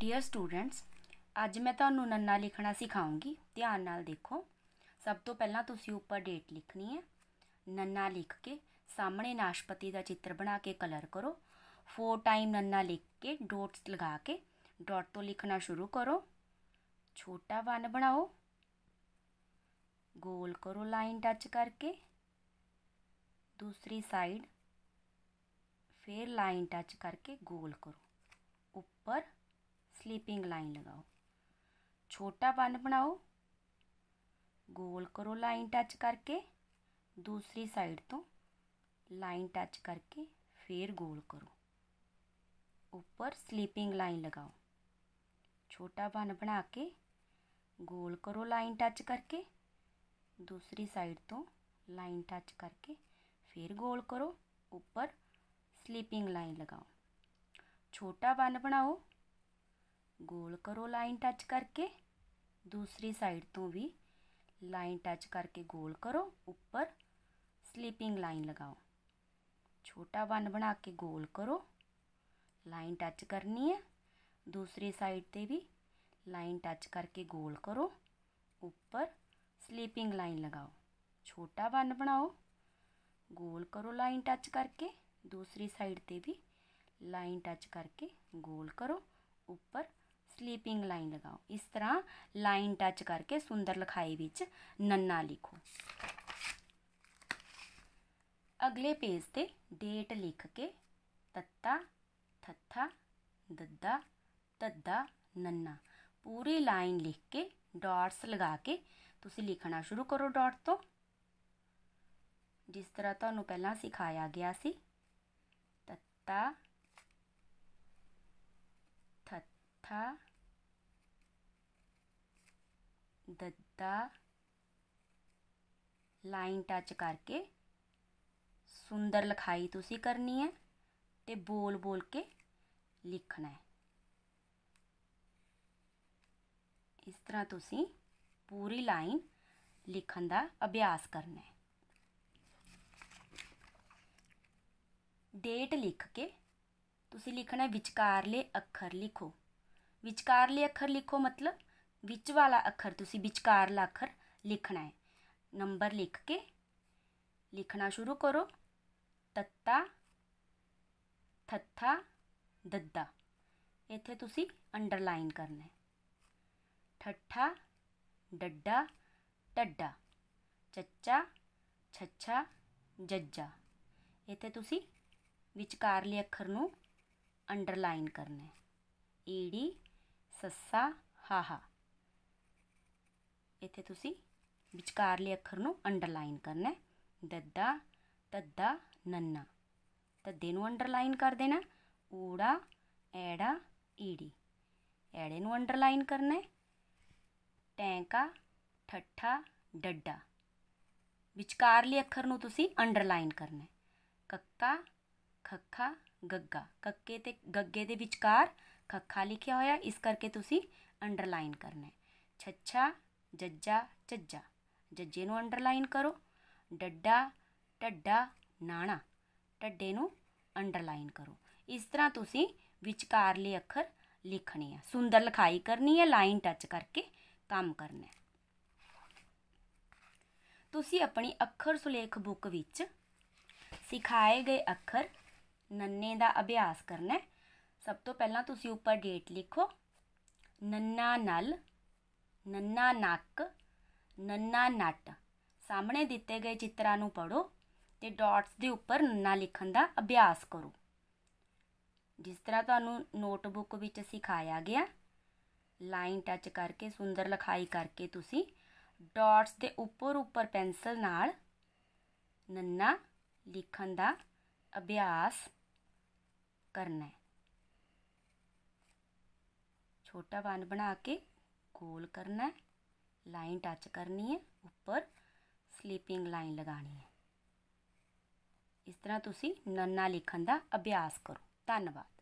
dear students अज मैं थानू नन्ना लिखना सिखाऊंगी ध्यान न देखो सब तो पहला उपर डेट लिखनी है नन्ना लिख के सामने नाशपति का चित्र बना के कलर करो फोर टाइम नन्ना लिख के डोट्स लगा के डॉट तो लिखना शुरू करो छोटा वन बनाओ गोल करो लाइन टच करके दूसरी साइड फिर लाइन टच करके गोल करो ऊपर स्लीपिंग लाइन लगाओ छोटा बन बनाओ गोल करो लाइन टच करके दूसरी साइड तो लाइन टच करके फिर गोल करो ऊपर स्लीपिंग लाइन लगाओ छोटा बन बना के गोल करो लाइन टच करके दूसरी साइड तो लाइन टच करके फिर गोल करो ऊपर स्लीपिंग लाइन लगाओ छोटा बन बनाओ गोल करो लाइन टच करके दूसरी साइड तो भी लाइन टच करके गोल करो ऊपर स्लीपिंग लाइन लगाओ छोटा वन बना के गोल करो लाइन टच करनी है दूसरी साइड पर भी लाइन टच करके गोल करो ऊपर स्लीपिंग लाइन लगाओ छोटा वन बनाओ गोल करो लाइन टच करके दूसरी साइड पर भी लाइन टच करके गोल करो ऊपर स्लीपिंग लाइन लगाओ इस तरह लाइन टच करके सुंदर लिखाई बच्चे नन्ना लिखो अगले पेज से डेट लिख के तत्ता थत्था दद्दा तद्दा नन्ना पूरी लाइन लिख के डॉट्स लगा के तुसी लिखना शुरू करो डॉट तो जिस तरह तू पहला सिखाया गया सी तत्ता थ दद्दा ਲਾਈਨ ਟੱਚ ਕਰਕੇ ਸੁੰਦਰ ਲਿਖਾਈ ਤੁਸੀਂ ਕਰਨੀ ਹੈ ਤੇ ਬੋਲ ਬੋਲ ਕੇ ਲਿਖਣਾ ਹੈ ਇਸ ਤਰ੍ਹਾਂ ਤੁਸੀਂ ਪੂਰੀ ਲਾਈਨ ਲਿਖਣ ਦਾ ਅਭਿਆਸ ਕਰਨਾ ਹੈ ਡੇਟ ਲਿਖ ਕੇ ਤੁਸੀਂ ਲਿਖਣਾ ਵਿਚਕਾਰਲੇ ਅੱਖਰ ਲਿਖੋ विचकारले अखर लिखो मतलब विच वाला अखर तुम विचकारला अखर लिखना है नंबर लिख के लिखना शुरू करो तत्ता थत्था दद्दा इतने तुम अंडरलाइन करना है ठट्ठा डड्डा टड्डा चच्चा छच्छा जज्जा इतने तुम्हें विचकारले अखर अंडरलाइन करना है ईड़ी ਸੱਸਾ ਹਾਹਾ ਇੱਥੇ ਤੁਸੀਂ ਵਿਚਕਾਰਲੇ ਅੱਖਰ ਨੂੰ ਅੰਡਰਲਾਈਨ ਕਰਨਾ ਹੈ ਦੱਦਾ ਤੱਦਾ ਨੰਨਾ ਤੱਦੇ ਨੂੰ ਅੰਡਰਲਾਈਨ ਕਰ ਦੇਣਾ ਊੜਾ ਐੜਾ ਈੜੀ ਐੜੇ ਨੂੰ ਅੰਡਰਲਾਈਨ ਕਰਨਾ ਹੈ ਟੈਂਕਾ ਠੱਠਾ ਡੱਡਾ ਵਿਚਕਾਰਲੇ ਅੱਖਰ ਨੂੰ ਤੁਸੀਂ ਅੰਡਰਲਾਈਨ ਕਰਨਾ ਹੈ ਕੱਕਾ ਖੱਖਾ ਗੱਗਾ ਕੱਕੇ ਤੇ ਗੱਗੇ ਦੇ ਵਿਚਕਾਰ ਖੱਖਾ ਲਿਖਿਆ ਹੋਇਆ ਇਸ ਕਰਕੇ ਤੁਸੀਂ ਅੰਡਰਲਾਈਨ ਕਰਨਾ ਹੈ ਛੱਛਾ ਜੱਜਾ ਝੱਜਾ ਜੱਜੇ ਨੂੰ ਅੰਡਰਲਾਈਨ ਕਰੋ ਡੱਡਾ ਟੱਡਾ ਨਾਣਾ ਟੱਡੇ ਨੂੰ ਅੰਡਰਲਾਈਨ ਕਰੋ ਇਸ ਤਰ੍ਹਾਂ ਤੁਸੀਂ ਵਿਚਕਾਰਲੇ ਅੱਖਰ ਲਿਖਣੇ ਆ ਸੁੰਦਰ ਲਿਖਾਈ ਕਰਨੀ ਹੈ ਲਾਈਨ ਟੱਚ ਕਰਕੇ ਕੰਮ ਕਰਨਾ ਹੈ ਤੁਸੀਂ ਆਪਣੀ ਅੱਖਰ ਸੁਲੇਖ ਬੁੱਕ ਵਿੱਚ ਸਿਖਾਏ ਗਏ ਅੱਖਰ ਨੰਨੇ ਦਾ ਅਭਿਆਸ ਕਰਨਾ ਹੈ ਸਭ ਤੋਂ ਪਹਿਲਾਂ ਤੁਸੀਂ ਉੱਪਰ ਡੇਟ ਲਿਖੋ ਨੰਨਾ ਨਲ ਨੰਨਾ ਨੱਕ ਨੰਨਾ ਨਟ ਸਾਹਮਣੇ ਦਿੱਤੇ ਗਏ ਚਿੱਤਰਾਂ ਨੂੰ ਪੜੋ ਤੇ ਡਾਟਸ ਦੇ ਉੱਪਰ ਨੰਨਾ ਲਿਖਣ ਦਾ ਅਭਿਆਸ ਕਰੋ ਜਿਸ ਤਰ੍ਹਾਂ ਤੁਹਾਨੂੰ ਨੋਟਬੁੱਕ ਵਿੱਚ ਸਿਖਾਇਆ ਗਿਆ ਲਾਈਨ ਟੱਚ ਕਰਕੇ ਸੁੰਦਰ ਲਿਖਾਈ ਕਰਕੇ ਤੁਸੀਂ ਡਾਟਸ ਦੇ ਉੱਪਰ ਉੱਪਰ ਪੈਨਸਲ ਨਾਲ ਨੰਨਾ ਲਿਖਣ ਦਾ ਅਭਿਆਸ ਕਰਨਾ ਹੈ छोटा बन बना के गोल करना लाइन टच करनी है उपर स्लीपिंग लाइन लगानी है तरह तुम नन्ना लिखन का अभ्यास करो ਕਰੋ